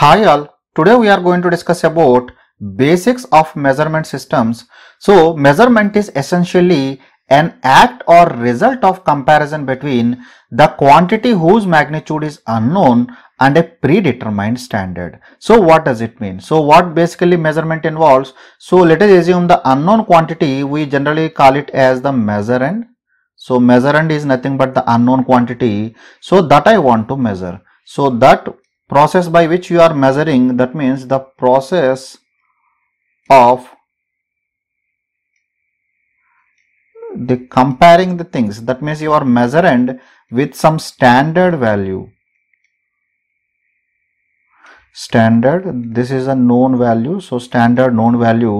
Hi all, today we are going to discuss about basics of measurement systems. So measurement is essentially an act or result of comparison between the quantity whose magnitude is unknown and a predetermined standard. So what does it mean? So what basically measurement involves? So let us assume the unknown quantity we generally call it as the measurand. So measurand is nothing but the unknown quantity. So that I want to measure. So that process by which you are measuring that means the process of the comparing the things that means you are measuring with some standard value standard this is a known value so standard known value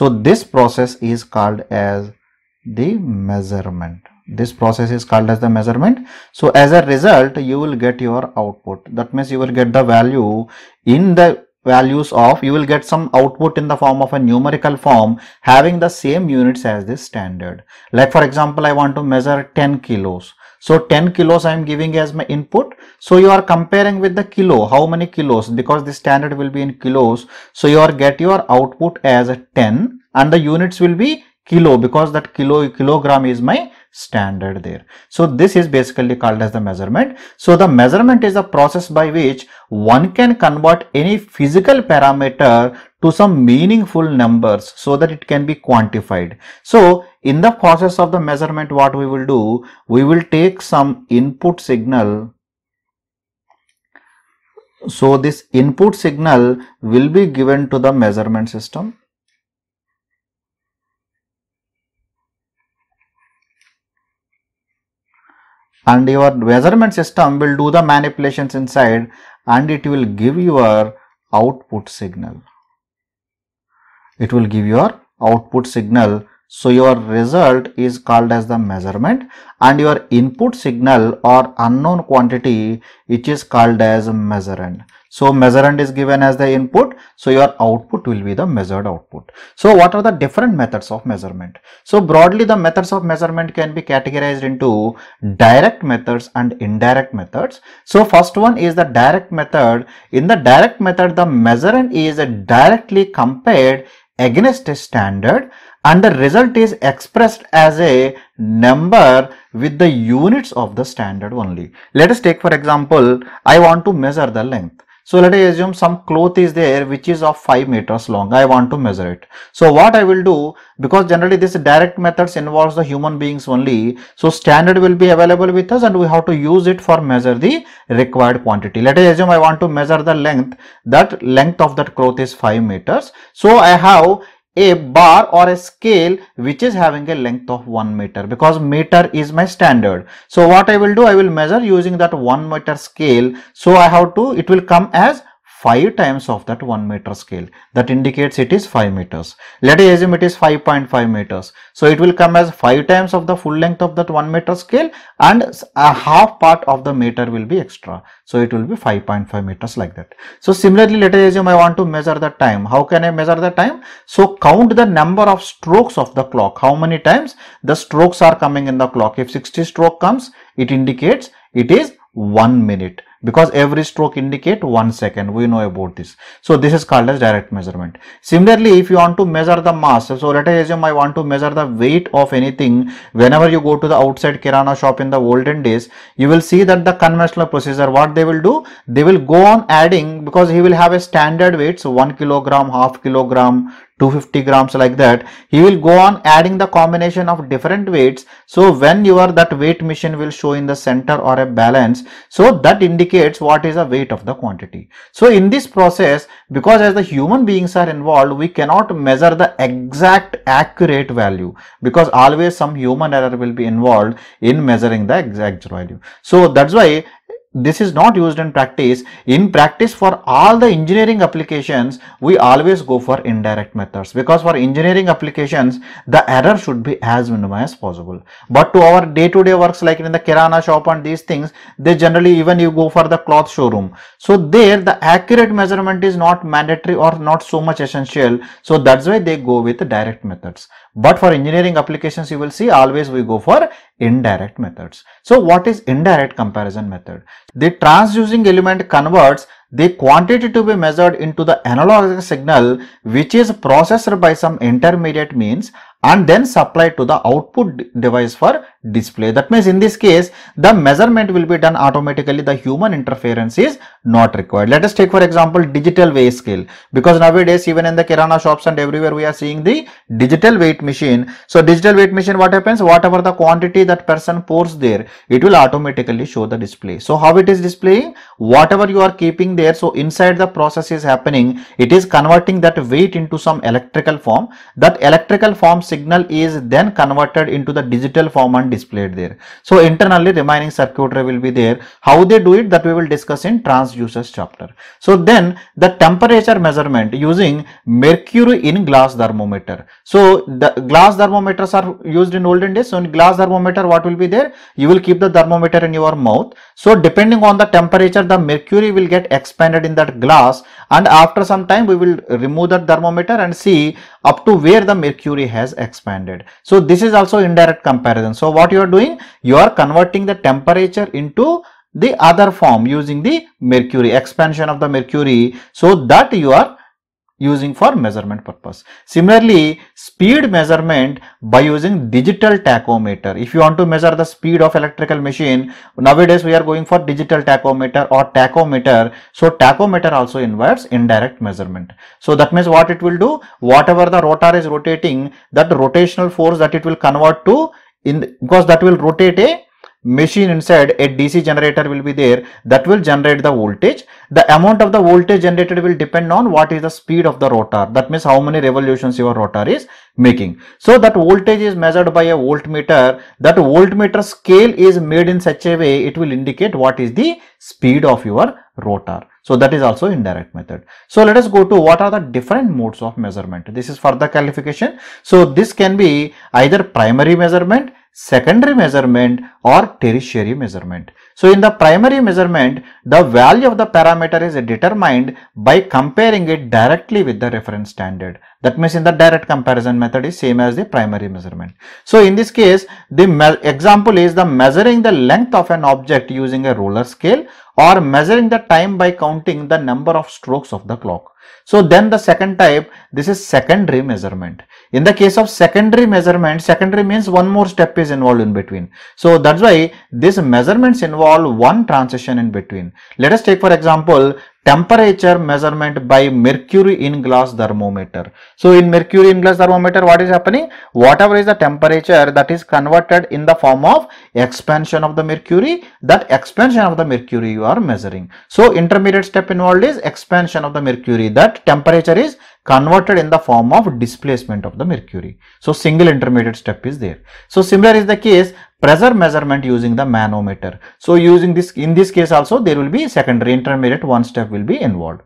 so this process is called as the measurement this process is called as the measurement so as a result you will get your output that means you will get the value in the values of you will get some output in the form of a numerical form having the same units as this standard like for example i want to measure 10 kilos so 10 kilos I am giving as my input. So you are comparing with the kilo, how many kilos because the standard will be in kilos. So you are get your output as a 10 and the units will be kilo because that kilo kilogram is my standard there. So this is basically called as the measurement. So the measurement is a process by which one can convert any physical parameter to some meaningful numbers so that it can be quantified. So in the process of the measurement what we will do, we will take some input signal. So this input signal will be given to the measurement system and your measurement system will do the manipulations inside and it will give your output signal. It will give your output signal so your result is called as the measurement and your input signal or unknown quantity which is called as measurand. So measurand is given as the input. So your output will be the measured output. So what are the different methods of measurement? So broadly the methods of measurement can be categorized into direct methods and indirect methods. So first one is the direct method. In the direct method the measurand is directly compared against a standard and the result is expressed as a number with the units of the standard only. Let us take for example, I want to measure the length. So let us assume some cloth is there which is of 5 meters long. I want to measure it. So what I will do because generally this direct methods involves the human beings only. So standard will be available with us and we have to use it for measure the required quantity. Let us assume I want to measure the length that length of that cloth is 5 meters. So I have a bar or a scale which is having a length of 1 meter because meter is my standard. So what I will do, I will measure using that 1 meter scale. So I have to, it will come as 5 times of that 1 meter scale that indicates it is 5 meters. Let us assume it is 5.5 meters. So it will come as 5 times of the full length of that 1 meter scale and a half part of the meter will be extra. So it will be 5.5 meters like that. So similarly let us assume I want to measure the time. How can I measure the time? So count the number of strokes of the clock. How many times the strokes are coming in the clock. If 60 stroke comes it indicates it is 1 minute because every stroke indicate one second we know about this so this is called as direct measurement similarly if you want to measure the mass so let us assume i want to measure the weight of anything whenever you go to the outside kirana shop in the olden days you will see that the conventional processor what they will do they will go on adding because he will have a standard weight so 1 kilogram half kilogram 250 grams like that he will go on adding the combination of different weights so when your that weight machine will show in the center or a balance so that indicates what is the weight of the quantity so in this process because as the human beings are involved we cannot measure the exact accurate value because always some human error will be involved in measuring the exact value so that's why this is not used in practice. In practice for all the engineering applications, we always go for indirect methods because for engineering applications, the error should be as minimal as possible. But to our day-to-day -day works like in the Kirana shop and these things, they generally even you go for the cloth showroom. So there the accurate measurement is not mandatory or not so much essential. So that's why they go with direct methods. But for engineering applications, you will see always we go for indirect methods. So what is indirect comparison method? The transducing element converts the quantity to be measured into the analog signal which is processed by some intermediate means and then supply to the output device for display. That means in this case, the measurement will be done automatically. The human interference is not required. Let us take for example, digital weigh scale because nowadays even in the Kirana shops and everywhere we are seeing the digital weight machine. So digital weight machine, what happens? Whatever the quantity that person pours there, it will automatically show the display. So how it is displaying? Whatever you are keeping there. So inside the process is happening. It is converting that weight into some electrical form. That electrical form signal is then converted into the digital form and displayed there. So internally remaining circuitry will be there. How they do it that we will discuss in transducers chapter. So then the temperature measurement using mercury in glass thermometer. So the glass thermometers are used in olden days. So in glass thermometer what will be there? You will keep the thermometer in your mouth. So depending on the temperature the mercury will get expanded in that glass and after some time we will remove the thermometer and see up to where the mercury has expanded. So this is also indirect comparison. So what you are doing? You are converting the temperature into the other form using the mercury, expansion of the mercury so that you are using for measurement purpose. Similarly, speed measurement by using digital tachometer. If you want to measure the speed of electrical machine, nowadays we are going for digital tachometer or tachometer. So, tachometer also involves indirect measurement. So, that means what it will do? Whatever the rotor is rotating, that rotational force that it will convert to in because that will rotate a machine inside a DC generator will be there that will generate the voltage. The amount of the voltage generated will depend on what is the speed of the rotor. That means how many revolutions your rotor is making. So that voltage is measured by a voltmeter. That voltmeter scale is made in such a way it will indicate what is the speed of your rotor. So that is also indirect method. So let us go to what are the different modes of measurement. This is for the qualification. So this can be either primary measurement secondary measurement or tertiary measurement. So, in the primary measurement, the value of the parameter is determined by comparing it directly with the reference standard. That means, in the direct comparison method is same as the primary measurement. So, in this case, the example is the measuring the length of an object using a roller scale or measuring the time by counting the number of strokes of the clock. So then the second type, this is secondary measurement. In the case of secondary measurement, secondary means one more step is involved in between. So that's why these measurements involve one transition in between. Let us take for example, temperature measurement by mercury in glass thermometer. So in mercury in glass thermometer what is happening? Whatever is the temperature that is converted in the form of expansion of the mercury that expansion of the mercury you are measuring. So intermediate step involved is expansion of the mercury that temperature is converted in the form of displacement of the mercury. So single intermediate step is there. So similar is the case pressure measurement using the manometer. So using this, in this case also there will be secondary intermediate one step will be involved.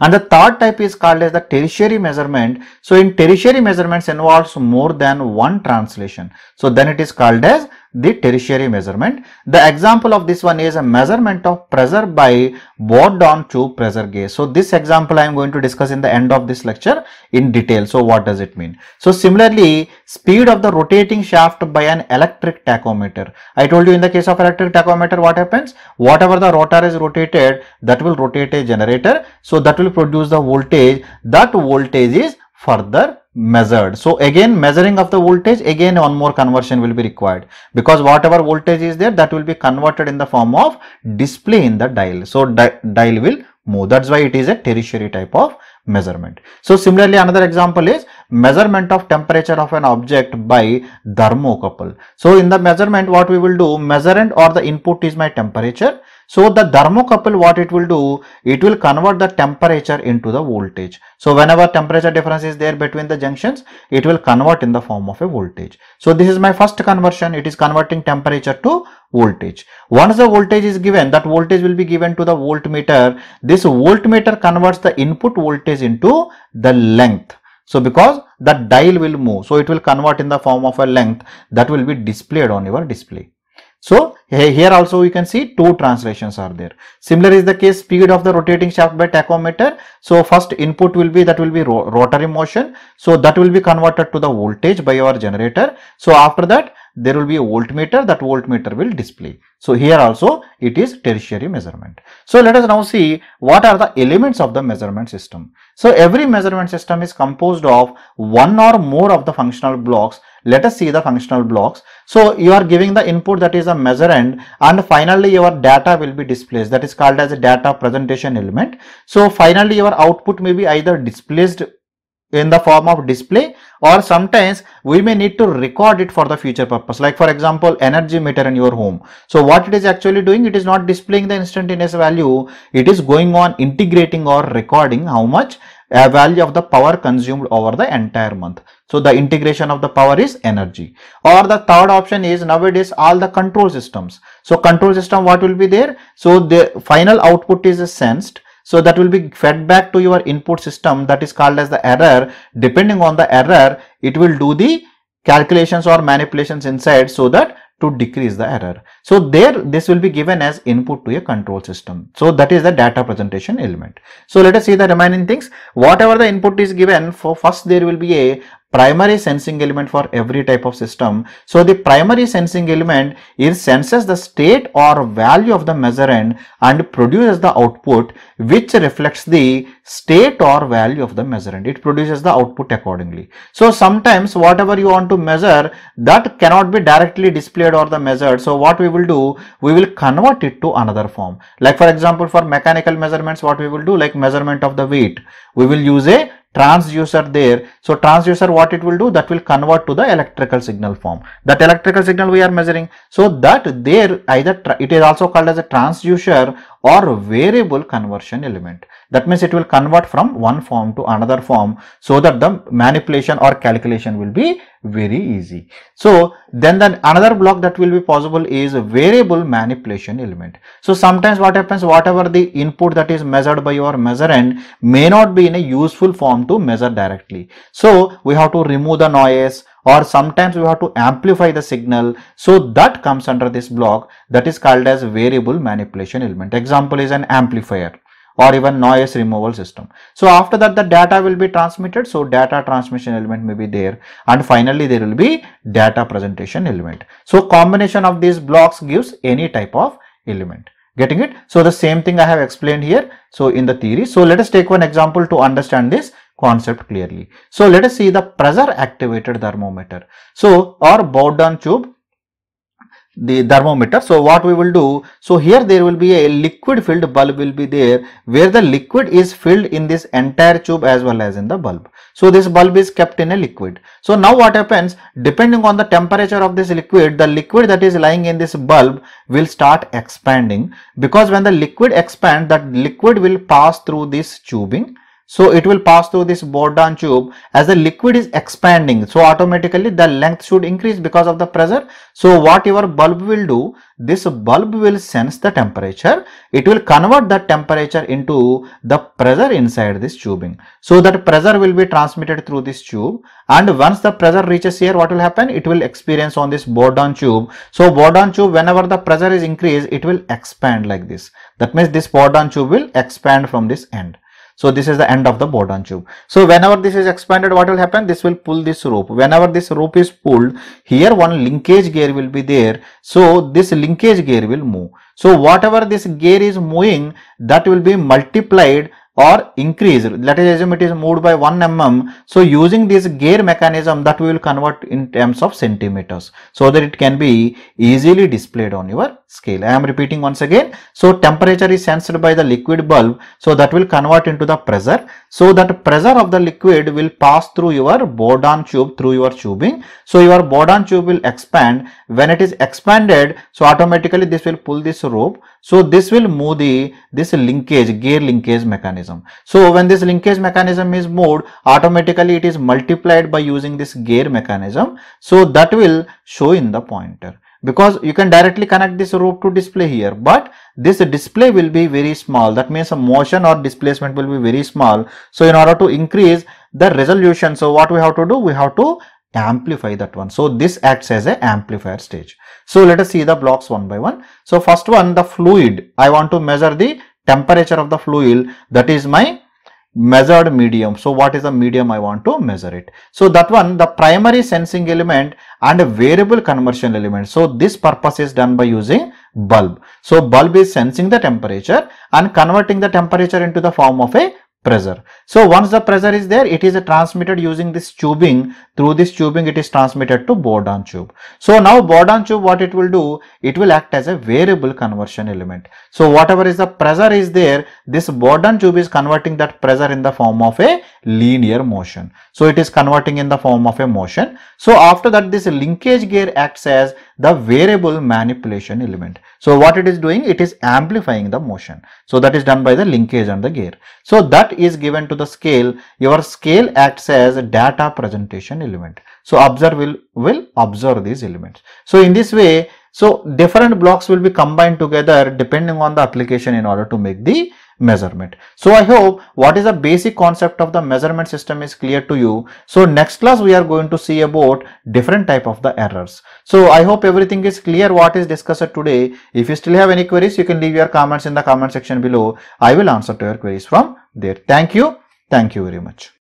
And the third type is called as the tertiary measurement. So in tertiary measurements involves more than one translation. So then it is called as the tertiary measurement. The example of this one is a measurement of pressure by board on tube pressure gauge. So this example I am going to discuss in the end of this lecture in detail. So what does it mean? So similarly, speed of the rotating shaft by an electric tachometer. I told you in the case of electric tachometer what happens? Whatever the rotor is rotated that will rotate a generator. So that will produce the voltage. That voltage is further measured. So again measuring of the voltage again one more conversion will be required because whatever voltage is there that will be converted in the form of display in the dial. So di dial will move that's why it is a tertiary type of measurement. So similarly another example is measurement of temperature of an object by thermocouple. So in the measurement what we will do measurement or the input is my temperature so the thermocouple what it will do, it will convert the temperature into the voltage. So whenever temperature difference is there between the junctions, it will convert in the form of a voltage. So this is my first conversion, it is converting temperature to voltage. Once the voltage is given, that voltage will be given to the voltmeter. This voltmeter converts the input voltage into the length. So because the dial will move, so it will convert in the form of a length that will be displayed on your display. So here also we can see two translations are there. Similar is the case speed of the rotating shaft by tachometer. So first input will be that will be rotary motion. So that will be converted to the voltage by our generator. So after that there will be a voltmeter that voltmeter will display. So, here also it is tertiary measurement. So, let us now see what are the elements of the measurement system. So, every measurement system is composed of one or more of the functional blocks. Let us see the functional blocks. So, you are giving the input that is a measure and finally your data will be displaced. that is called as a data presentation element. So, finally your output may be either displaced in the form of display or sometimes we may need to record it for the future purpose like for example energy meter in your home so what it is actually doing it is not displaying the instantaneous value it is going on integrating or recording how much uh, value of the power consumed over the entire month so the integration of the power is energy or the third option is nowadays all the control systems so control system what will be there so the final output is sensed so that will be fed back to your input system that is called as the error. Depending on the error, it will do the calculations or manipulations inside so that to decrease the error. So there this will be given as input to a control system. So that is the data presentation element. So let us see the remaining things. Whatever the input is given for first there will be a primary sensing element for every type of system. So the primary sensing element is senses the state or value of the measurement and produces the output which reflects the state or value of the measurement. It produces the output accordingly. So sometimes whatever you want to measure that cannot be directly displayed or the measured. So what we will do, we will convert it to another form. Like for example, for mechanical measurements, what we will do like measurement of the weight, we will use a transducer there. So transducer what it will do that will convert to the electrical signal form that electrical signal we are measuring. So that there either it is also called as a transducer or variable conversion element. That means it will convert from one form to another form so that the manipulation or calculation will be very easy. So, then the another block that will be possible is variable manipulation element. So, sometimes what happens whatever the input that is measured by your measurement may not be in a useful form to measure directly. So, we have to remove the noise or sometimes we have to amplify the signal. So that comes under this block that is called as variable manipulation element. Example is an amplifier or even noise removal system. So after that the data will be transmitted. So data transmission element may be there and finally there will be data presentation element. So combination of these blocks gives any type of element. Getting it? So the same thing I have explained here. So in the theory. So let us take one example to understand this concept clearly. So let us see the pressure activated thermometer. So or board down tube the thermometer. So what we will do, so here there will be a liquid filled bulb will be there where the liquid is filled in this entire tube as well as in the bulb. So this bulb is kept in a liquid. So now what happens depending on the temperature of this liquid, the liquid that is lying in this bulb will start expanding because when the liquid expand that liquid will pass through this tubing so it will pass through this Bourdon tube as the liquid is expanding. So automatically the length should increase because of the pressure. So what your bulb will do, this bulb will sense the temperature. It will convert that temperature into the pressure inside this tubing. So that pressure will be transmitted through this tube. And once the pressure reaches here, what will happen? It will experience on this Bourdon tube. So Bourdon tube, whenever the pressure is increased, it will expand like this. That means this Bourdon tube will expand from this end. So this is the end of the Bourdon tube. So whenever this is expanded, what will happen? This will pull this rope. Whenever this rope is pulled, here one linkage gear will be there. So this linkage gear will move. So whatever this gear is moving, that will be multiplied or increased. Let us assume it is moved by 1 mm. So using this gear mechanism that we will convert in terms of centimeters so that it can be easily displayed on your scale. I am repeating once again. So temperature is sensed by the liquid bulb. So that will convert into the pressure. So that pressure of the liquid will pass through your bodan tube through your tubing. So your bodan tube will expand when it is expanded so automatically this will pull this rope so this will move the this linkage gear linkage mechanism so when this linkage mechanism is moved automatically it is multiplied by using this gear mechanism so that will show in the pointer because you can directly connect this rope to display here but this display will be very small that means a motion or displacement will be very small so in order to increase the resolution so what we have to do we have to amplify that one. So this acts as a amplifier stage. So let us see the blocks one by one. So first one the fluid. I want to measure the temperature of the fluid that is my measured medium. So what is the medium I want to measure it. So that one the primary sensing element and a variable conversion element. So this purpose is done by using bulb. So bulb is sensing the temperature and converting the temperature into the form of a pressure. So once the pressure is there, it is transmitted using this tubing. Through this tubing, it is transmitted to Bourdon tube. So now Bourdon tube, what it will do? It will act as a variable conversion element. So whatever is the pressure is there, this Bourdon tube is converting that pressure in the form of a linear motion. So it is converting in the form of a motion. So after that, this linkage gear acts as the variable manipulation element. So what it is doing? It is amplifying the motion. So that is done by the linkage and the gear. So that is given to the scale. Your scale acts as a data presentation element. So observe will, will observe these elements. So in this way, so different blocks will be combined together depending on the application in order to make the measurement. So I hope what is the basic concept of the measurement system is clear to you. So next class we are going to see about different type of the errors. So I hope everything is clear what is discussed today. If you still have any queries you can leave your comments in the comment section below. I will answer to your queries from there. Thank you. Thank you very much.